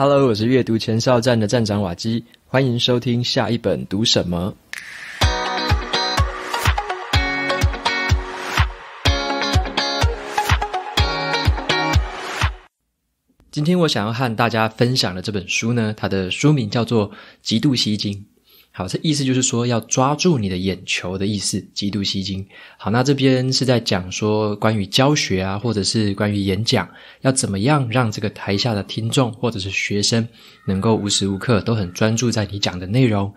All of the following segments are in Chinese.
Hello，我是阅读前哨站的站长瓦基，欢迎收听下一本读什么。今天我想要和大家分享的这本书呢，它的书名叫做《极度吸睛》。好，这意思就是说要抓住你的眼球的意思，极度吸睛。好，那这边是在讲说关于教学啊，或者是关于演讲，要怎么样让这个台下的听众或者是学生，能够无时无刻都很专注在你讲的内容，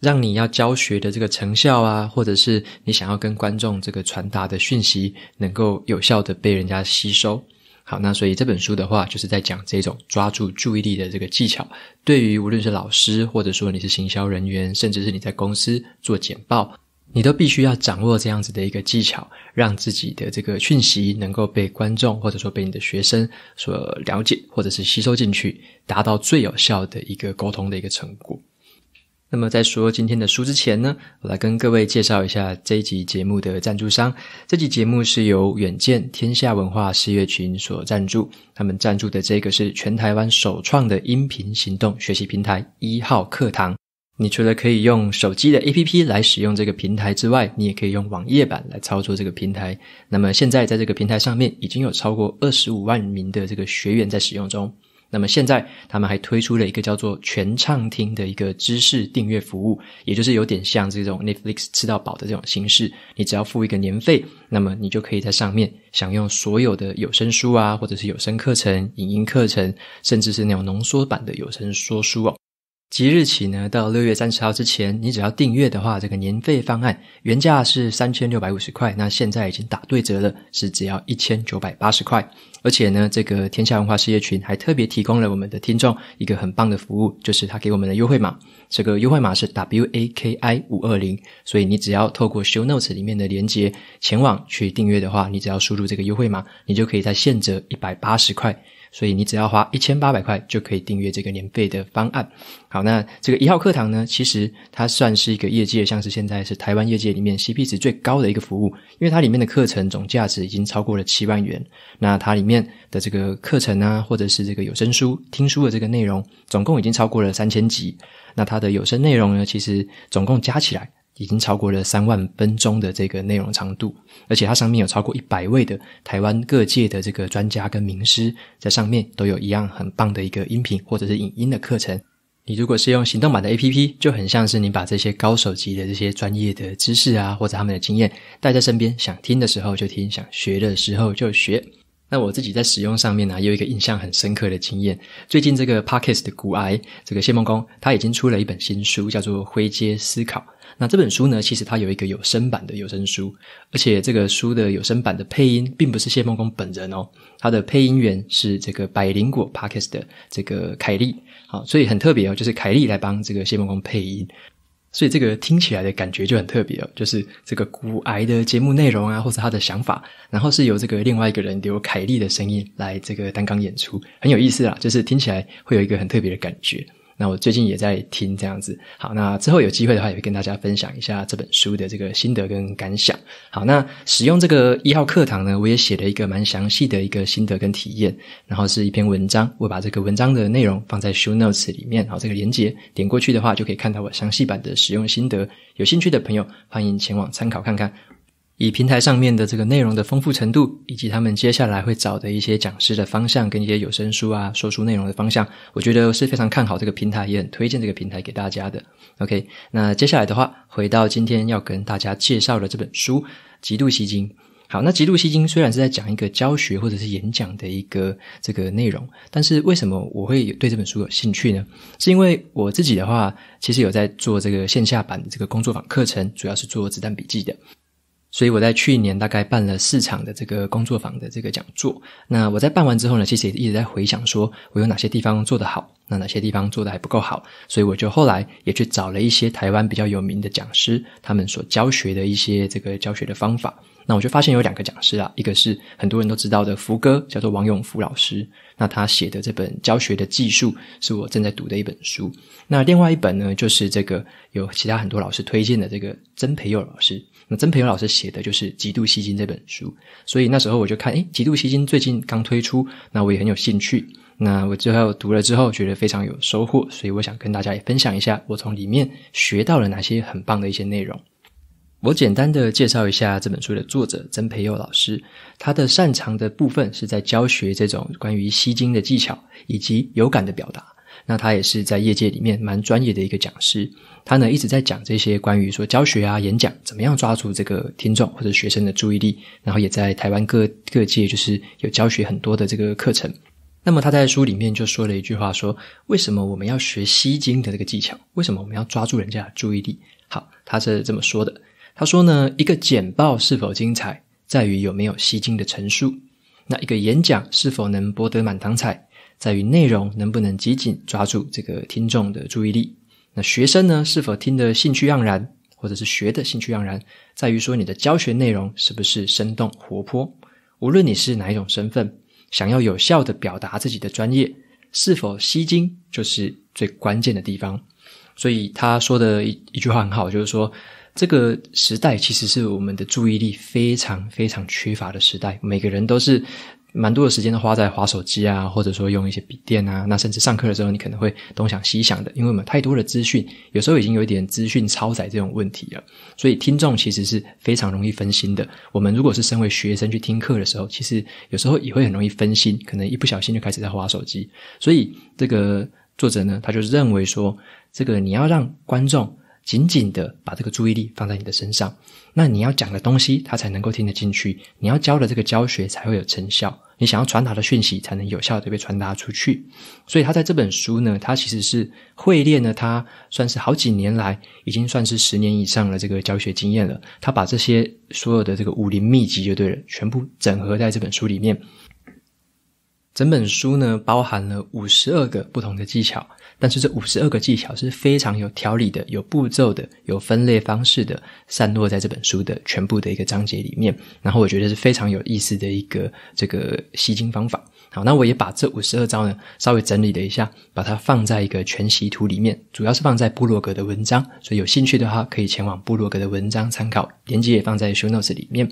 让你要教学的这个成效啊，或者是你想要跟观众这个传达的讯息，能够有效的被人家吸收。好，那所以这本书的话，就是在讲这种抓住注意力的这个技巧。对于无论是老师，或者说你是行销人员，甚至是你在公司做简报，你都必须要掌握这样子的一个技巧，让自己的这个讯息能够被观众，或者说被你的学生所了解，或者是吸收进去，达到最有效的一个沟通的一个成果。那么，在说今天的书之前呢，我来跟各位介绍一下这一集节目的赞助商。这集节目是由远见天下文化事业群所赞助。他们赞助的这个是全台湾首创的音频行动学习平台一号课堂。你除了可以用手机的 APP 来使用这个平台之外，你也可以用网页版来操作这个平台。那么，现在在这个平台上面已经有超过二十五万名的这个学员在使用中。那么现在，他们还推出了一个叫做“全畅听”的一个知识订阅服务，也就是有点像这种 Netflix 吃到饱的这种形式。你只要付一个年费，那么你就可以在上面享用所有的有声书啊，或者是有声课程、影音课程，甚至是那种浓缩版的有声说书哦。即日起呢，到六月三十号之前，你只要订阅的话，这个年费方案原价是三千六百五十块，那现在已经打对折了，是只要一千九百八十块。而且呢，这个天下文化事业群还特别提供了我们的听众一个很棒的服务，就是他给我们的优惠码。这个优惠码是 WAKI 五二零，所以你只要透过 Show Notes 里面的连接前往去订阅的话，你只要输入这个优惠码，你就可以在现折一百八十块。所以你只要花一千八百块就可以订阅这个年费的方案。好，那这个一号课堂呢，其实它算是一个业界，像是现在是台湾业界里面 CP 值最高的一个服务，因为它里面的课程总价值已经超过了七万元。那它里面的这个课程啊，或者是这个有声书、听书的这个内容，总共已经超过了三千集。那它的有声内容呢，其实总共加起来。已经超过了三万分钟的这个内容长度，而且它上面有超过一百位的台湾各界的这个专家跟名师，在上面都有一样很棒的一个音频或者是影音的课程。你如果是用行动版的 APP，就很像是你把这些高手级的这些专业的知识啊，或者他们的经验带在身边，想听的时候就听，想学的时候就学。那我自己在使用上面呢，有一个印象很深刻的经验。最近这个 Parkes 的古埃，这个谢梦公他已经出了一本新书，叫做《灰阶思考》。那这本书呢，其实它有一个有声版的有声书，而且这个书的有声版的配音并不是谢梦公本人哦，他的配音员是这个百灵果 Parkes 的这个凯莉。好，所以很特别哦，就是凯莉来帮这个谢梦公配音。所以这个听起来的感觉就很特别哦，就是这个古癌的节目内容啊，或者他的想法，然后是由这个另外一个人，刘凯利的声音来这个单纲演出，很有意思啦，就是听起来会有一个很特别的感觉。那我最近也在听这样子，好，那之后有机会的话，也会跟大家分享一下这本书的这个心得跟感想。好，那使用这个一号课堂呢，我也写了一个蛮详细的一个心得跟体验，然后是一篇文章，我把这个文章的内容放在 show notes 里面，好，这个连接点过去的话，就可以看到我详细版的使用心得。有兴趣的朋友，欢迎前往参考看看。以平台上面的这个内容的丰富程度，以及他们接下来会找的一些讲师的方向，跟一些有声书啊、说书内容的方向，我觉得是非常看好这个平台，也很推荐这个平台给大家的。OK，那接下来的话，回到今天要跟大家介绍的这本书《极度吸睛》。好，那《极度吸睛》虽然是在讲一个教学或者是演讲的一个这个内容，但是为什么我会对这本书有兴趣呢？是因为我自己的话，其实有在做这个线下版的这个工作坊课程，主要是做子弹笔记的。所以我在去年大概办了四场的这个工作坊的这个讲座。那我在办完之后呢，其实也一直在回想，说我有哪些地方做的好，那哪些地方做的还不够好。所以我就后来也去找了一些台湾比较有名的讲师，他们所教学的一些这个教学的方法。那我就发现有两个讲师啊，一个是很多人都知道的福哥，叫做王永福老师。那他写的这本教学的技术是我正在读的一本书。那另外一本呢，就是这个有其他很多老师推荐的这个曾培友老师。那曾培友老师写的就是《极度吸金》这本书。所以那时候我就看，哎，《极度吸金》最近刚推出，那我也很有兴趣。那我之后读了之后，觉得非常有收获，所以我想跟大家也分享一下，我从里面学到了哪些很棒的一些内容。我简单的介绍一下这本书的作者曾培佑老师，他的擅长的部分是在教学这种关于吸睛的技巧以及有感的表达。那他也是在业界里面蛮专业的一个讲师，他呢一直在讲这些关于说教学啊、演讲怎么样抓住这个听众或者学生的注意力，然后也在台湾各各界就是有教学很多的这个课程。那么他在书里面就说了一句话：说为什么我们要学吸睛的这个技巧？为什么我们要抓住人家的注意力？好，他是这么说的。他说呢，一个简报是否精彩，在于有没有吸睛的陈述；那一个演讲是否能博得满堂彩，在于内容能不能紧紧抓住这个听众的注意力；那学生呢，是否听得兴趣盎然，或者是学的兴趣盎然，在于说你的教学内容是不是生动活泼。无论你是哪一种身份，想要有效的表达自己的专业，是否吸睛就是最关键的地方。所以他说的一一句话很好，就是说。这个时代其实是我们的注意力非常非常缺乏的时代。每个人都是蛮多的时间都花在滑手机啊，或者说用一些笔电啊。那甚至上课的时候，你可能会东想西想的，因为我们太多的资讯，有时候已经有一点资讯超载这种问题了。所以听众其实是非常容易分心的。我们如果是身为学生去听课的时候，其实有时候也会很容易分心，可能一不小心就开始在滑手机。所以这个作者呢，他就认为说，这个你要让观众。紧紧的把这个注意力放在你的身上，那你要讲的东西他才能够听得进去，你要教的这个教学才会有成效，你想要传达的讯息才能有效的被传达出去。所以他在这本书呢，他其实是会练了他算是好几年来已经算是十年以上的这个教学经验了，他把这些所有的这个武林秘籍就对了，全部整合在这本书里面。整本书呢包含了五十二个不同的技巧，但是这五十二个技巧是非常有条理的、有步骤的、有分类方式的，散落在这本书的全部的一个章节里面。然后我觉得是非常有意思的一个这个吸金方法。好，那我也把这五十二招呢稍微整理了一下，把它放在一个全息图里面，主要是放在部落格的文章。所以有兴趣的话，可以前往部落格的文章参考，链接也放在 show notes 里面。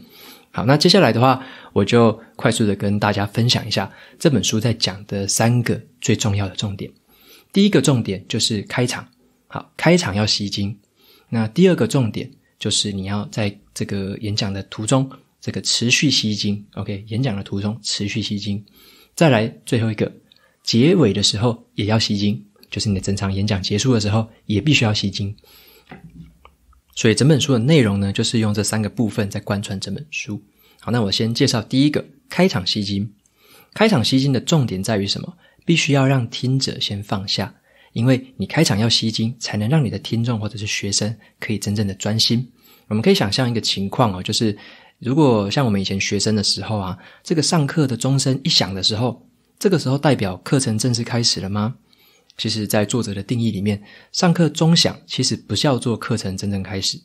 好，那接下来的话，我就快速的跟大家分享一下这本书在讲的三个最重要的重点。第一个重点就是开场，好，开场要吸睛。那第二个重点就是你要在这个演讲的途中，这个持续吸睛。OK，演讲的途中持续吸睛。再来最后一个，结尾的时候也要吸睛，就是你的整场演讲结束的时候，也必须要吸睛。所以整本书的内容呢，就是用这三个部分在贯穿整本书。好，那我先介绍第一个开场吸睛。开场吸睛的重点在于什么？必须要让听者先放下，因为你开场要吸睛，才能让你的听众或者是学生可以真正的专心。我们可以想象一个情况哦，就是如果像我们以前学生的时候啊，这个上课的钟声一响的时候，这个时候代表课程正式开始了吗？其实，在作者的定义里面，上课钟响其实不叫做课程真正开始。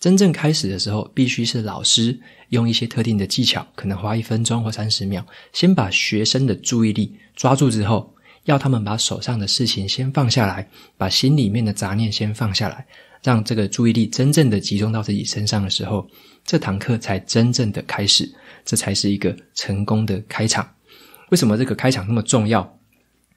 真正开始的时候，必须是老师用一些特定的技巧，可能花一分钟或三十秒，先把学生的注意力抓住之后，要他们把手上的事情先放下来，把心里面的杂念先放下来，让这个注意力真正的集中到自己身上的时候，这堂课才真正的开始。这才是一个成功的开场。为什么这个开场那么重要？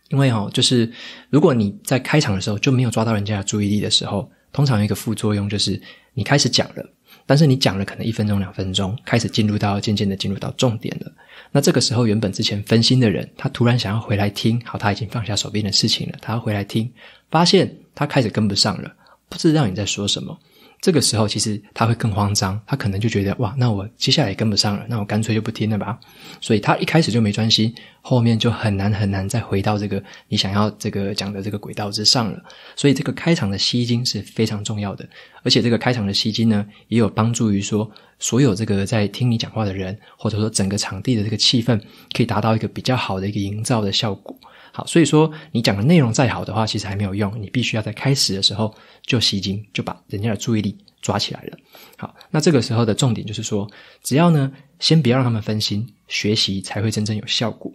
因为哦，就是如果你在开场的时候就没有抓到人家的注意力的时候，通常一个副作用就是你开始讲了，但是你讲了可能一分钟两分钟，开始进入到渐渐的进入到重点了。那这个时候原本之前分心的人，他突然想要回来听，好他已经放下手边的事情了，他要回来听，发现他开始跟不上了，不知道你在说什么。这个时候，其实他会更慌张，他可能就觉得哇，那我接下来也跟不上了，那我干脆就不听了吧。所以他一开始就没专心，后面就很难很难再回到这个你想要这个讲的这个轨道之上了。所以这个开场的吸睛是非常重要的，而且这个开场的吸睛呢，也有帮助于说所有这个在听你讲话的人，或者说整个场地的这个气氛，可以达到一个比较好的一个营造的效果。好，所以说你讲的内容再好的话，其实还没有用。你必须要在开始的时候就吸睛，就把人家的注意力抓起来了。好，那这个时候的重点就是说，只要呢，先别让他们分心，学习才会真正有效果。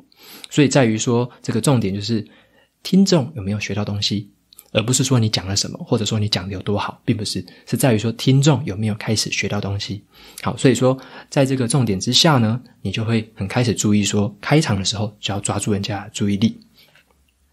所以在于说，这个重点就是听众有没有学到东西，而不是说你讲了什么，或者说你讲的有多好，并不是，是在于说听众有没有开始学到东西。好，所以说在这个重点之下呢，你就会很开始注意说，开场的时候就要抓住人家的注意力。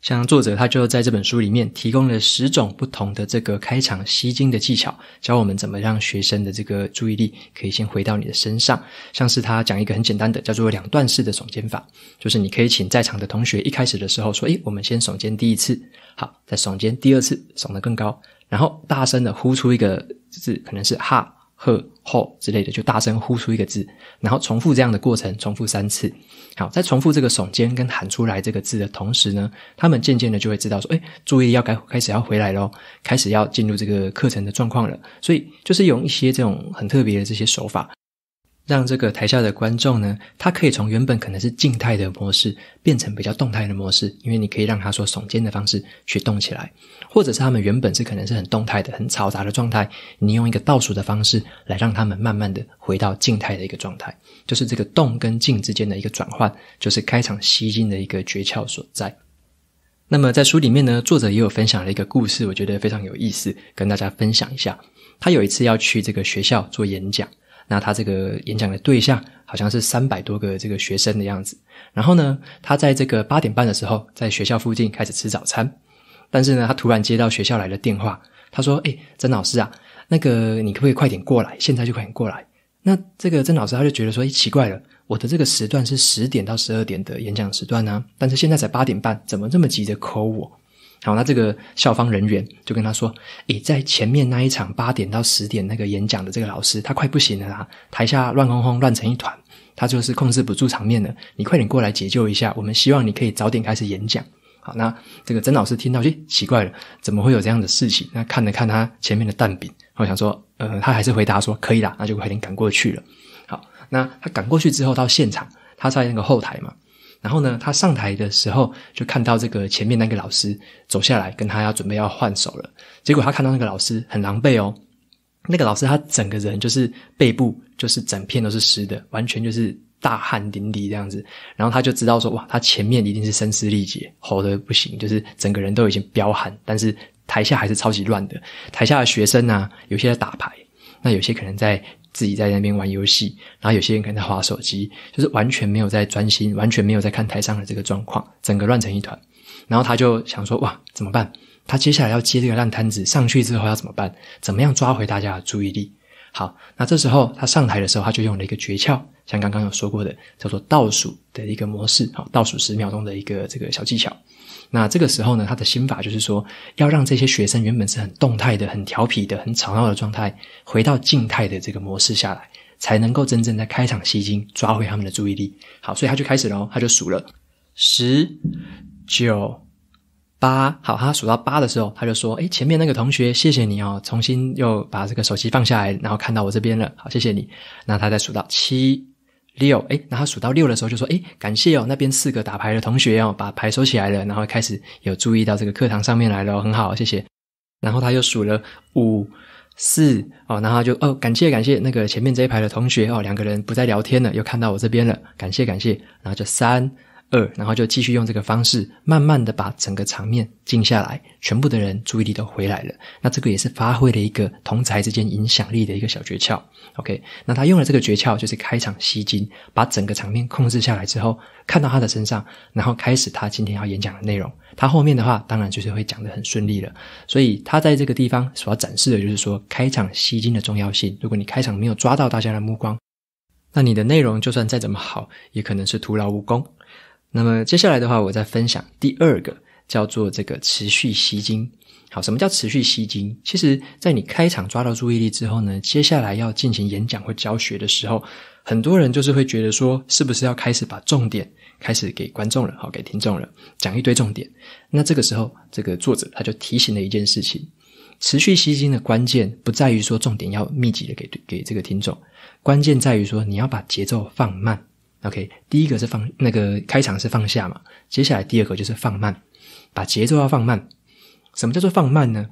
像作者他就在这本书里面提供了十种不同的这个开场吸睛的技巧，教我们怎么让学生的这个注意力可以先回到你的身上。像是他讲一个很简单的叫做两段式的耸肩法，就是你可以请在场的同学一开始的时候说，诶，我们先耸肩第一次，好，再耸肩第二次，耸得更高，然后大声的呼出一个字，可能是哈。呵、吼之类的，就大声呼出一个字，然后重复这样的过程，重复三次。好，在重复这个耸肩跟喊出来这个字的同时呢，他们渐渐的就会知道说，哎，注意要该开始要回来咯，开始要进入这个课程的状况了。所以，就是用一些这种很特别的这些手法。让这个台下的观众呢，他可以从原本可能是静态的模式，变成比较动态的模式，因为你可以让他说耸肩的方式去动起来，或者是他们原本是可能是很动态的、很嘈杂的状态，你用一个倒数的方式来让他们慢慢的回到静态的一个状态，就是这个动跟静之间的一个转换，就是开场吸睛的一个诀窍所在。那么在书里面呢，作者也有分享了一个故事，我觉得非常有意思，跟大家分享一下。他有一次要去这个学校做演讲。那他这个演讲的对象好像是三百多个这个学生的样子，然后呢，他在这个八点半的时候，在学校附近开始吃早餐，但是呢，他突然接到学校来的电话，他说：“哎，曾老师啊，那个你可不可以快点过来？现在就快点过来。”那这个曾老师他就觉得说：“哎，奇怪了，我的这个时段是十点到十二点的演讲时段呢，但是现在才八点半，怎么这么急着 call 我？”好，那这个校方人员就跟他说：“诶，在前面那一场八点到十点那个演讲的这个老师，他快不行了啦，台下乱哄哄乱成一团，他就是控制不住场面了，你快点过来解救一下。我们希望你可以早点开始演讲。”好，那这个曾老师听到奇怪了，怎么会有这样的事情？那看了看他前面的蛋饼，我想说：“呃，他还是回答说可以啦。”那就快点赶过去了。好，那他赶过去之后到现场，他在那个后台嘛。然后呢，他上台的时候就看到这个前面那个老师走下来，跟他要准备要换手了。结果他看到那个老师很狼狈哦，那个老师他整个人就是背部就是整片都是湿的，完全就是大汗淋漓这样子。然后他就知道说，哇，他前面一定是声嘶力竭，吼得不行，就是整个人都已经飙汗。但是台下还是超级乱的，台下的学生啊，有些在打牌，那有些可能在。自己在那边玩游戏，然后有些人可能在划手机，就是完全没有在专心，完全没有在看台上的这个状况，整个乱成一团。然后他就想说：哇，怎么办？他接下来要接这个烂摊子上去之后要怎么办？怎么样抓回大家的注意力？好，那这时候他上台的时候，他就用了一个诀窍，像刚刚有说过的，叫做倒数的一个模式，好，倒数十秒钟的一个这个小技巧。那这个时候呢，他的心法就是说，要让这些学生原本是很动态的、很调皮的、很吵闹的状态，回到静态的这个模式下来，才能够真正在开场吸睛，抓回他们的注意力。好，所以他就开始了，他就数了十九八。好，他数到八的时候，他就说：“哎，前面那个同学，谢谢你哦，重新又把这个手机放下来，然后看到我这边了，好，谢谢你。”那他再数到七。六，哎，然后数到六的时候就说，哎，感谢哦，那边四个打牌的同学哦，把牌收起来了，然后开始有注意到这个课堂上面来了很好，谢谢。然后他又数了五四，哦，然后就哦，感谢感谢那个前面这一排的同学哦，两个人不再聊天了，又看到我这边了，感谢感谢。然后就三。二，然后就继续用这个方式，慢慢的把整个场面静下来，全部的人注意力都回来了。那这个也是发挥了一个同才之间影响力的一个小诀窍。OK，那他用了这个诀窍，就是开场吸睛，把整个场面控制下来之后，看到他的身上，然后开始他今天要演讲的内容。他后面的话，当然就是会讲的很顺利了。所以他在这个地方所要展示的就是说，开场吸睛的重要性。如果你开场没有抓到大家的目光，那你的内容就算再怎么好，也可能是徒劳无功。那么接下来的话，我再分享第二个，叫做这个持续吸睛。好，什么叫持续吸睛？其实，在你开场抓到注意力之后呢，接下来要进行演讲或教学的时候，很多人就是会觉得说，是不是要开始把重点开始给观众了，好，给听众了，讲一堆重点。那这个时候，这个作者他就提醒了一件事情：持续吸睛的关键不在于说重点要密集的给给这个听众，关键在于说你要把节奏放慢。OK，第一个是放那个开场是放下嘛，接下来第二个就是放慢，把节奏要放慢。什么叫做放慢呢？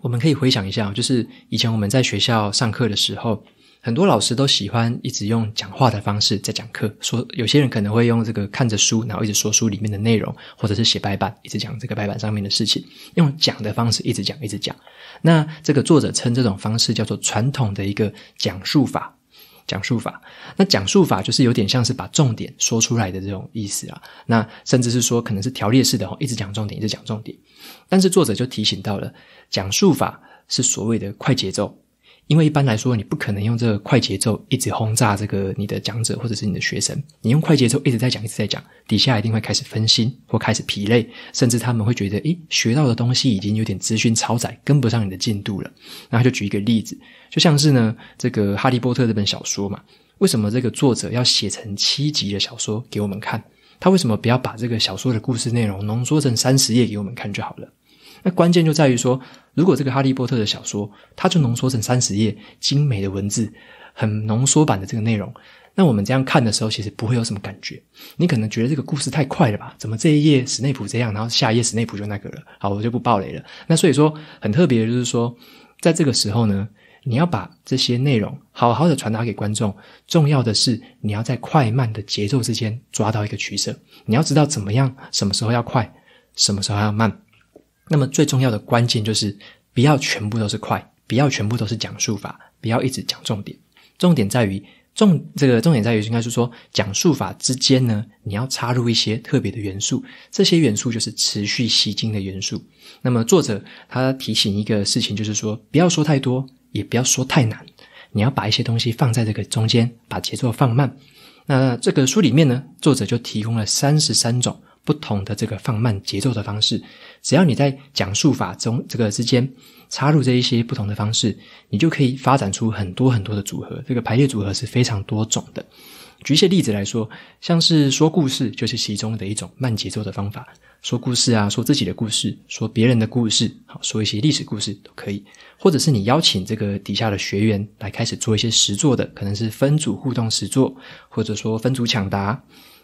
我们可以回想一下，就是以前我们在学校上课的时候，很多老师都喜欢一直用讲话的方式在讲课。说有些人可能会用这个看着书，然后一直说书里面的内容，或者是写白板，一直讲这个白板上面的事情，用讲的方式一直讲一直讲。那这个作者称这种方式叫做传统的一个讲述法。讲述法，那讲述法就是有点像是把重点说出来的这种意思啊。那甚至是说可能是条列式的，一直讲重点，一直讲重点。但是作者就提醒到了，讲述法是所谓的快节奏。因为一般来说，你不可能用这个快节奏一直轰炸这个你的讲者或者是你的学生，你用快节奏一直在讲一直在讲，底下一定会开始分心或开始疲累，甚至他们会觉得，诶，学到的东西已经有点资讯超载，跟不上你的进度了。那他就举一个例子，就像是呢，这个《哈利波特》这本小说嘛，为什么这个作者要写成七集的小说给我们看？他为什么不要把这个小说的故事内容浓缩成三十页给我们看就好了？那关键就在于说，如果这个《哈利波特》的小说，它就浓缩成三十页精美的文字，很浓缩版的这个内容，那我们这样看的时候，其实不会有什么感觉。你可能觉得这个故事太快了吧？怎么这一页史内普这样，然后下一页史内普就那个了？好，我就不暴雷了。那所以说，很特别的就是说，在这个时候呢，你要把这些内容好好的传达给观众。重要的是，你要在快慢的节奏之间抓到一个取舍。你要知道怎么样，什么时候要快，什么时候要慢。那么最重要的关键就是，不要全部都是快，不要全部都是讲述法，不要一直讲重点。重点在于重这个重点在于应该是说，讲述法之间呢，你要插入一些特别的元素，这些元素就是持续吸睛的元素。那么作者他提醒一个事情，就是说，不要说太多，也不要说太难，你要把一些东西放在这个中间，把节奏放慢。那这个书里面呢，作者就提供了三十三种。不同的这个放慢节奏的方式，只要你在讲述法中这个之间插入这一些不同的方式，你就可以发展出很多很多的组合。这个排列组合是非常多种的。举一些例子来说，像是说故事，就是其中的一种慢节奏的方法。说故事啊，说自己的故事，说别人的故事，好，说一些历史故事都可以。或者是你邀请这个底下的学员来开始做一些实作的，可能是分组互动实作，或者说分组抢答。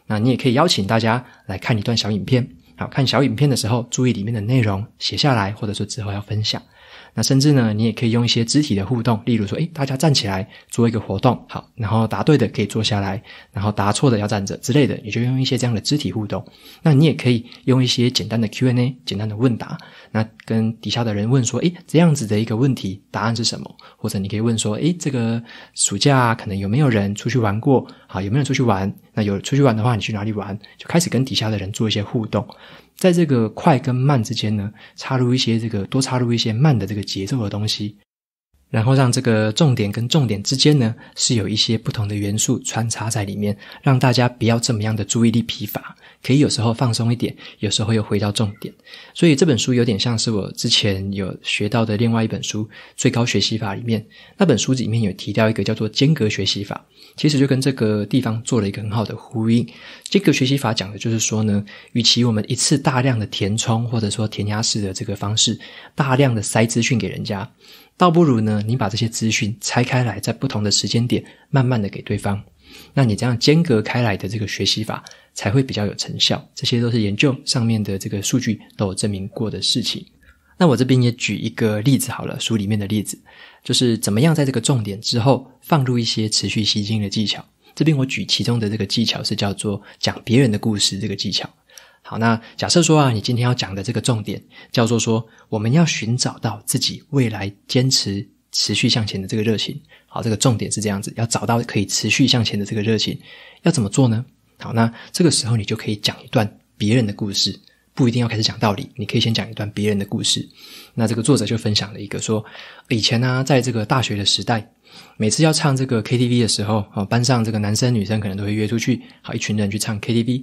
那你也可以邀请大家来看一段小影片。好看小影片的时候，注意里面的内容，写下来，或者说之后要分享。那甚至呢，你也可以用一些肢体的互动，例如说，诶，大家站起来做一个活动，好，然后答对的可以坐下来，然后答错的要站着之类的，你就用一些这样的肢体互动。那你也可以用一些简单的 Q&A，简单的问答，那跟底下的人问说，诶，这样子的一个问题答案是什么？或者你可以问说，诶，这个暑假可能有没有人出去玩过？好，有没有出去玩？那有出去玩的话，你去哪里玩？就开始跟底下的人做一些互动。在这个快跟慢之间呢，插入一些这个多插入一些慢的这个节奏的东西，然后让这个重点跟重点之间呢，是有一些不同的元素穿插在里面，让大家不要这么样的注意力疲乏。可以有时候放松一点，有时候又回到重点，所以这本书有点像是我之前有学到的另外一本书《最高学习法》里面那本书里面有提到一个叫做间隔学习法，其实就跟这个地方做了一个很好的呼应。间隔学习法讲的就是说呢，与其我们一次大量的填充或者说填鸭式的这个方式大量的塞资讯给人家，倒不如呢，你把这些资讯拆开来，在不同的时间点慢慢的给对方。那你这样间隔开来的这个学习法才会比较有成效，这些都是研究上面的这个数据都有证明过的事情。那我这边也举一个例子好了，书里面的例子，就是怎么样在这个重点之后放入一些持续吸睛的技巧。这边我举其中的这个技巧是叫做讲别人的故事这个技巧。好，那假设说啊，你今天要讲的这个重点叫做说，我们要寻找到自己未来坚持。持续向前的这个热情，好，这个重点是这样子，要找到可以持续向前的这个热情，要怎么做呢？好，那这个时候你就可以讲一段别人的故事，不一定要开始讲道理，你可以先讲一段别人的故事。那这个作者就分享了一个说，以前呢，在这个大学的时代，每次要唱这个 KTV 的时候，哦，班上这个男生女生可能都会约出去，好，一群人去唱 KTV。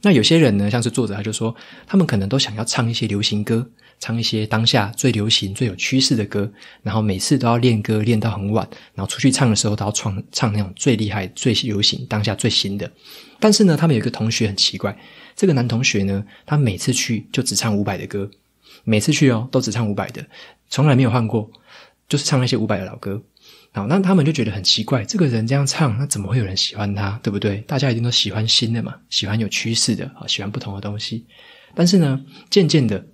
那有些人呢，像是作者，他就说，他们可能都想要唱一些流行歌。唱一些当下最流行、最有趋势的歌，然后每次都要练歌练到很晚，然后出去唱的时候，都要唱唱那种最厉害、最流行、当下最新的。但是呢，他们有一个同学很奇怪，这个男同学呢，他每次去就只唱五百的歌，每次去哦都只唱五百的，从来没有换过，就是唱那些五百的老歌。好，那他们就觉得很奇怪，这个人这样唱，那怎么会有人喜欢他？对不对？大家一定都喜欢新的嘛，喜欢有趋势的喜欢不同的东西。但是呢，渐渐的。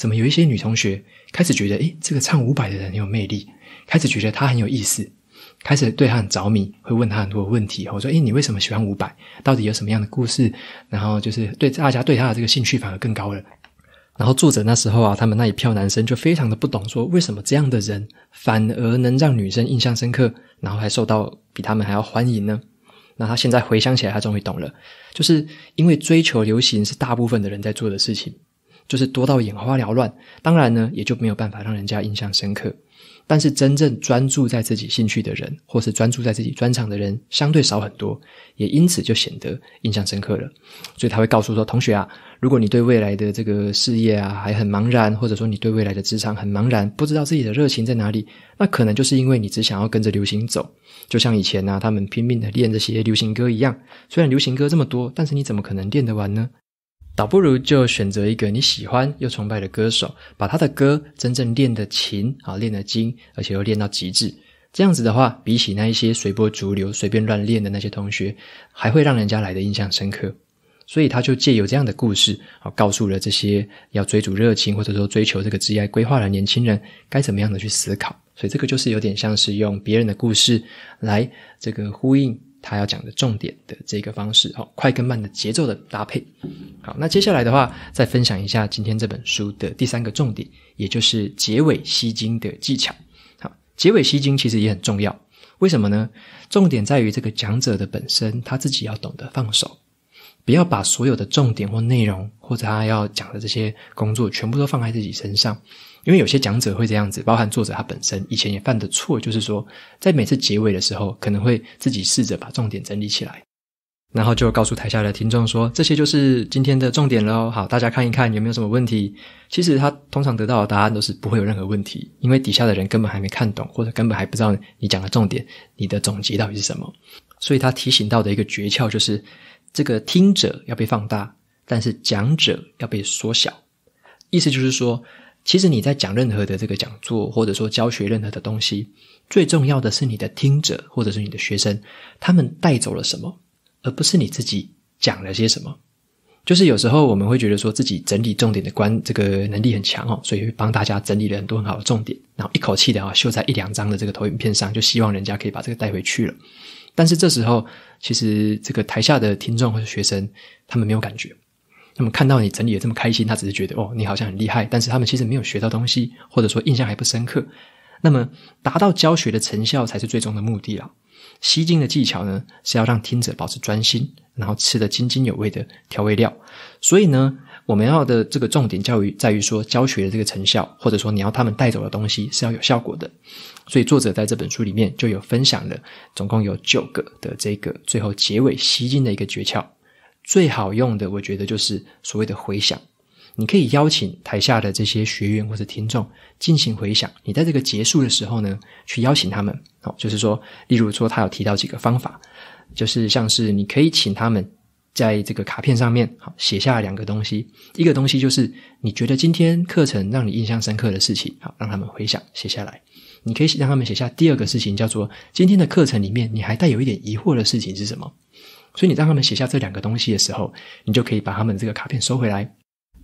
怎么有一些女同学开始觉得，诶，这个唱五百的人很有魅力，开始觉得他很有意思，开始对他很着迷，会问他很多问题。我说，诶，你为什么喜欢五百？到底有什么样的故事？然后就是对大家对他的这个兴趣反而更高了。然后作者那时候啊，他们那一票男生就非常的不懂，说为什么这样的人反而能让女生印象深刻，然后还受到比他们还要欢迎呢？那他现在回想起来，他终于懂了，就是因为追求流行是大部分的人在做的事情。就是多到眼花缭乱，当然呢，也就没有办法让人家印象深刻。但是真正专注在自己兴趣的人，或是专注在自己专长的人，相对少很多，也因此就显得印象深刻了。所以他会告诉说，同学啊，如果你对未来的这个事业啊还很茫然，或者说你对未来的职场很茫然，不知道自己的热情在哪里，那可能就是因为你只想要跟着流行走，就像以前呢，他们拼命的练这些流行歌一样。虽然流行歌这么多，但是你怎么可能练得完呢？倒不如就选择一个你喜欢又崇拜的歌手，把他的歌真正练的勤啊，练的精，而且又练到极致。这样子的话，比起那一些随波逐流、随便乱练的那些同学，还会让人家来的印象深刻。所以他就借有这样的故事，啊，告诉了这些要追逐热情或者说追求这个职业规划的年轻人，该怎么样的去思考。所以这个就是有点像是用别人的故事来这个呼应。他要讲的重点的这个方式，好快跟慢的节奏的搭配，好那接下来的话，再分享一下今天这本书的第三个重点，也就是结尾吸睛的技巧。好，结尾吸睛其实也很重要，为什么呢？重点在于这个讲者的本身，他自己要懂得放手，不要把所有的重点或内容或者他要讲的这些工作全部都放在自己身上。因为有些讲者会这样子，包含作者他本身以前也犯的错，就是说，在每次结尾的时候，可能会自己试着把重点整理起来，然后就告诉台下的听众说：“这些就是今天的重点喽。”好，大家看一看有没有什么问题。其实他通常得到的答案都是不会有任何问题，因为底下的人根本还没看懂，或者根本还不知道你讲的重点，你的总结到底是什么。所以他提醒到的一个诀窍就是：这个听者要被放大，但是讲者要被缩小。意思就是说。其实你在讲任何的这个讲座，或者说教学任何的东西，最重要的是你的听者或者是你的学生，他们带走了什么，而不是你自己讲了些什么。就是有时候我们会觉得说自己整理重点的关这个能力很强哦，所以会帮大家整理了很多很好的重点，然后一口气的啊秀在一两张的这个投影片上，就希望人家可以把这个带回去了。但是这时候，其实这个台下的听众或者学生，他们没有感觉。他们看到你整理的这么开心，他只是觉得哦，你好像很厉害，但是他们其实没有学到东西，或者说印象还不深刻。那么，达到教学的成效才是最终的目的啊。吸睛的技巧呢，是要让听者保持专心，然后吃得津津有味的调味料。所以呢，我们要的这个重点教育在于说，教学的这个成效，或者说你要他们带走的东西是要有效果的。所以作者在这本书里面就有分享了，总共有九个的这个最后结尾吸睛的一个诀窍。最好用的，我觉得就是所谓的回响。你可以邀请台下的这些学员或者听众进行回响。你在这个结束的时候呢，去邀请他们。哦，就是说，例如说，他有提到几个方法，就是像是你可以请他们在这个卡片上面好写下两个东西。一个东西就是你觉得今天课程让你印象深刻的事情，好让他们回想写下来。你可以让他们写下第二个事情，叫做今天的课程里面你还带有一点疑惑的事情是什么？所以你让他们写下这两个东西的时候，你就可以把他们这个卡片收回来，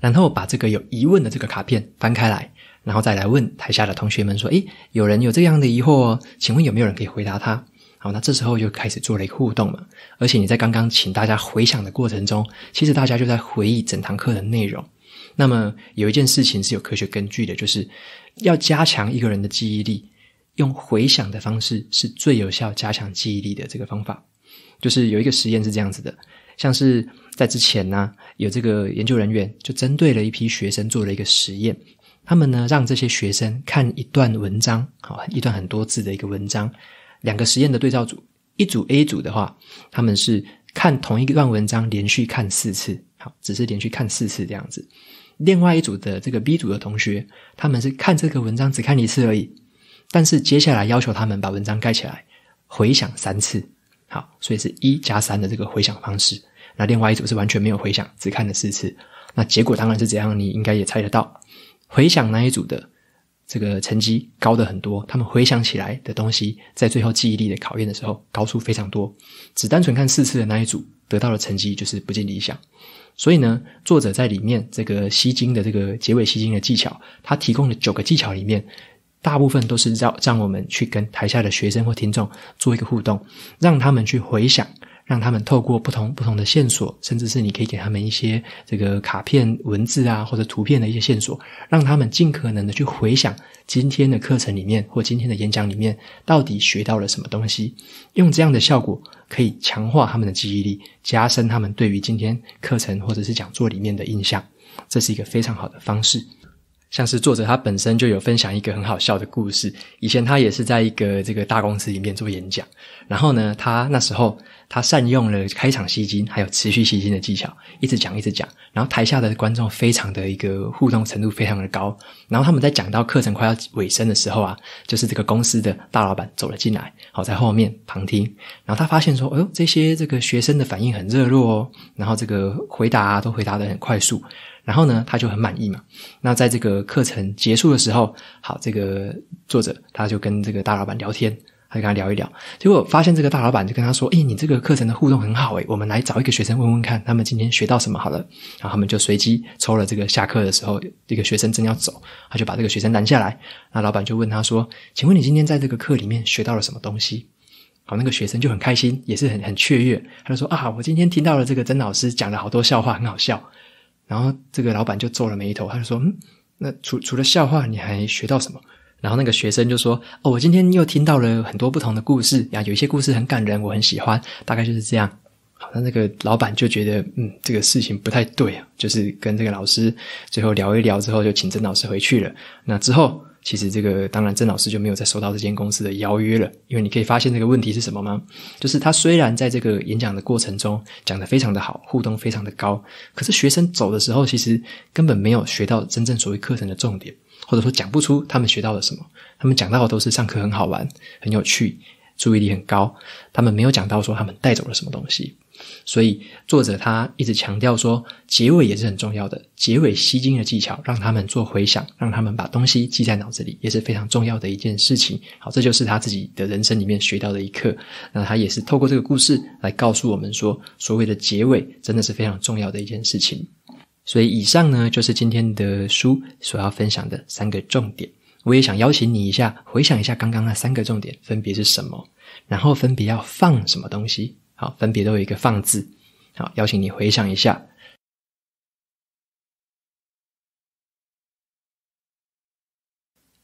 然后把这个有疑问的这个卡片翻开来，然后再来问台下的同学们说：“诶，有人有这样的疑惑，哦，请问有没有人可以回答他？”好，那这时候就开始做了一个互动嘛。而且你在刚刚请大家回想的过程中，其实大家就在回忆整堂课的内容。那么有一件事情是有科学根据的，就是要加强一个人的记忆力，用回想的方式是最有效加强记忆力的这个方法。就是有一个实验是这样子的，像是在之前呢，有这个研究人员就针对了一批学生做了一个实验，他们呢让这些学生看一段文章，好一段很多字的一个文章。两个实验的对照组，一组 A 组的话，他们是看同一段文章连续看四次，好，只是连续看四次这样子。另外一组的这个 B 组的同学，他们是看这个文章只看一次而已，但是接下来要求他们把文章盖起来回想三次。好，所以是一加三的这个回想方式。那另外一组是完全没有回想，只看了四次。那结果当然是怎样？你应该也猜得到，回想那一组的这个成绩高的很多。他们回想起来的东西，在最后记忆力的考验的时候，高出非常多。只单纯看四次的那一组，得到的成绩就是不尽理想。所以呢，作者在里面这个吸睛的这个结尾吸睛的技巧，他提供了九个技巧里面。大部分都是让让我们去跟台下的学生或听众做一个互动，让他们去回想，让他们透过不同不同的线索，甚至是你可以给他们一些这个卡片、文字啊或者图片的一些线索，让他们尽可能的去回想今天的课程里面或今天的演讲里面到底学到了什么东西。用这样的效果可以强化他们的记忆力，加深他们对于今天课程或者是讲座里面的印象。这是一个非常好的方式。像是作者他本身就有分享一个很好笑的故事，以前他也是在一个这个大公司里面做演讲，然后呢，他那时候他善用了开场吸睛还有持续吸睛的技巧，一直讲一直讲，然后台下的观众非常的一个互动程度非常的高，然后他们在讲到课程快要尾声的时候啊，就是这个公司的大老板走了进来，好在后面旁听，然后他发现说，哎呦，这些这个学生的反应很热络哦，然后这个回答都回答的很快速。然后呢，他就很满意嘛。那在这个课程结束的时候，好，这个作者他就跟这个大老板聊天，他就跟他聊一聊。结果发现这个大老板就跟他说：“诶，你这个课程的互动很好诶，我们来找一个学生问问看，他们今天学到什么好了。”然后他们就随机抽了这个下课的时候，一个学生正要走，他就把这个学生拦下来。那老板就问他说：“请问你今天在这个课里面学到了什么东西？”好，那个学生就很开心，也是很很雀跃，他就说：“啊，我今天听到了这个曾老师讲了好多笑话，很好笑。”然后这个老板就皱了眉头，他就说：“嗯，那除除了笑话，你还学到什么？”然后那个学生就说：“哦，我今天又听到了很多不同的故事呀，有一些故事很感人，我很喜欢，大概就是这样。”好，那这个老板就觉得嗯，这个事情不太对啊，就是跟这个老师最后聊一聊之后，就请曾老师回去了。那之后。其实这个当然，郑老师就没有再收到这间公司的邀约了。因为你可以发现这个问题是什么吗？就是他虽然在这个演讲的过程中讲得非常的好，互动非常的高，可是学生走的时候其实根本没有学到真正所谓课程的重点，或者说讲不出他们学到了什么。他们讲到的都是上课很好玩、很有趣、注意力很高，他们没有讲到说他们带走了什么东西。所以，作者他一直强调说，结尾也是很重要的。结尾吸睛的技巧，让他们做回想，让他们把东西记在脑子里，也是非常重要的一件事情。好，这就是他自己的人生里面学到的一课。那他也是透过这个故事来告诉我们说，所谓的结尾真的是非常重要的一件事情。所以，以上呢就是今天的书所要分享的三个重点。我也想邀请你一下，回想一下刚刚那三个重点分别是什么，然后分别要放什么东西。好，分别都有一个“放”字。好，邀请你回想一下。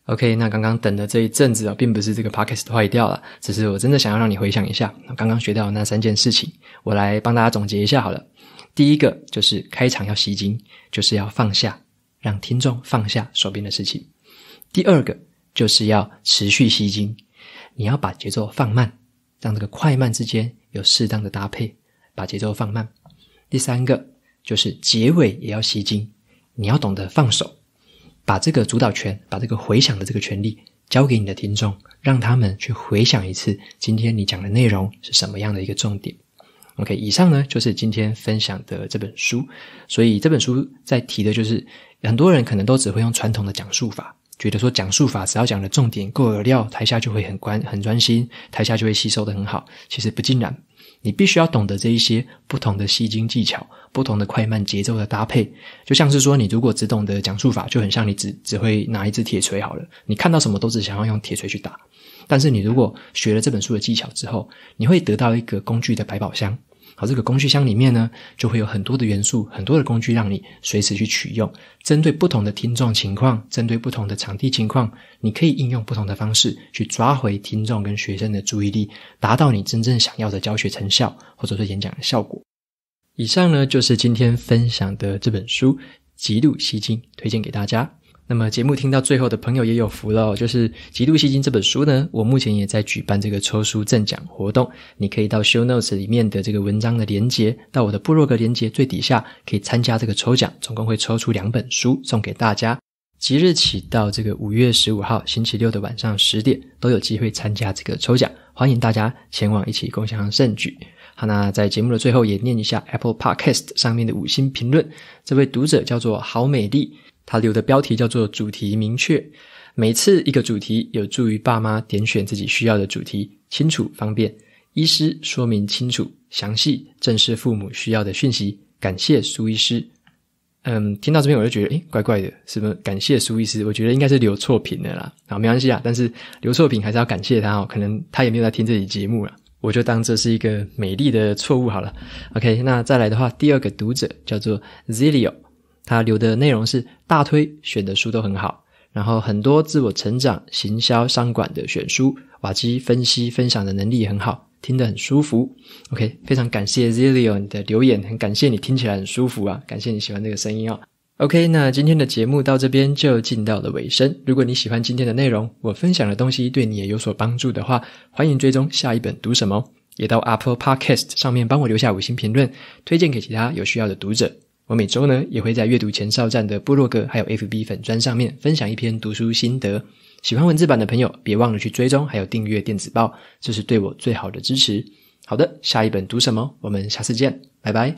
OK，那刚刚等的这一阵子，并不是这个 p o c k e t 坏掉了，只是我真的想要让你回想一下刚刚学到那三件事情。我来帮大家总结一下好了。第一个就是开场要吸睛，就是要放下，让听众放下手边的事情。第二个就是要持续吸睛，你要把节奏放慢，让这个快慢之间。有适当的搭配，把节奏放慢。第三个就是结尾也要吸睛，你要懂得放手，把这个主导权，把这个回响的这个权利交给你的听众，让他们去回想一次今天你讲的内容是什么样的一个重点。OK，以上呢就是今天分享的这本书，所以这本书在提的就是很多人可能都只会用传统的讲述法。觉得说讲述法只要讲的重点够有料，台下就会很关很专心，台下就会吸收的很好。其实不尽然，你必须要懂得这一些不同的吸睛技巧，不同的快慢节奏的搭配。就像是说，你如果只懂得讲述法，就很像你只只会拿一支铁锤好了，你看到什么都只想要用铁锤去打。但是你如果学了这本书的技巧之后，你会得到一个工具的百宝箱。好，这个工具箱里面呢，就会有很多的元素，很多的工具，让你随时去取用。针对不同的听众情况，针对不同的场地情况，你可以应用不同的方式去抓回听众跟学生的注意力，达到你真正想要的教学成效，或者说演讲的效果。以上呢，就是今天分享的这本书《极度吸睛》，推荐给大家。那么节目听到最后的朋友也有福喽，就是《极度吸金》这本书呢，我目前也在举办这个抽书赠奖活动，你可以到 Show Notes 里面的这个文章的连接，到我的部落格连接最底下可以参加这个抽奖，总共会抽出两本书送给大家，即日起到这个五月十五号星期六的晚上十点都有机会参加这个抽奖，欢迎大家前往一起共享盛举。好，那在节目的最后也念一下 Apple Podcast 上面的五星评论，这位读者叫做好美丽。他留的标题叫做“主题明确”，每次一个主题有助于爸妈点选自己需要的主题，清楚方便。医师说明清楚、详细，正是父母需要的讯息。感谢苏医师。嗯，听到这边我就觉得，诶，怪怪的，什么感谢苏医师？我觉得应该是留错品的啦。好，没关系啊，但是留错品还是要感谢他哦。可能他也没有在听这期节目了，我就当这是一个美丽的错误好了。OK，那再来的话，第二个读者叫做 Zilio。他留的内容是大推选的书都很好，然后很多自我成长、行销、商管的选书，瓦基分析分享的能力很好，听得很舒服。OK，非常感谢 Zillion 的留言，很感谢你听起来很舒服啊，感谢你喜欢这个声音哦。OK，那今天的节目到这边就进到了尾声。如果你喜欢今天的内容，我分享的东西对你也有所帮助的话，欢迎追踪下一本读什么，也到 Apple Podcast 上面帮我留下五星评论，推荐给其他有需要的读者。我每周呢也会在阅读前哨站的部落格还有 FB 粉砖上面分享一篇读书心得，喜欢文字版的朋友别忘了去追踪还有订阅电子报，这是对我最好的支持。好的，下一本读什么？我们下次见，拜拜。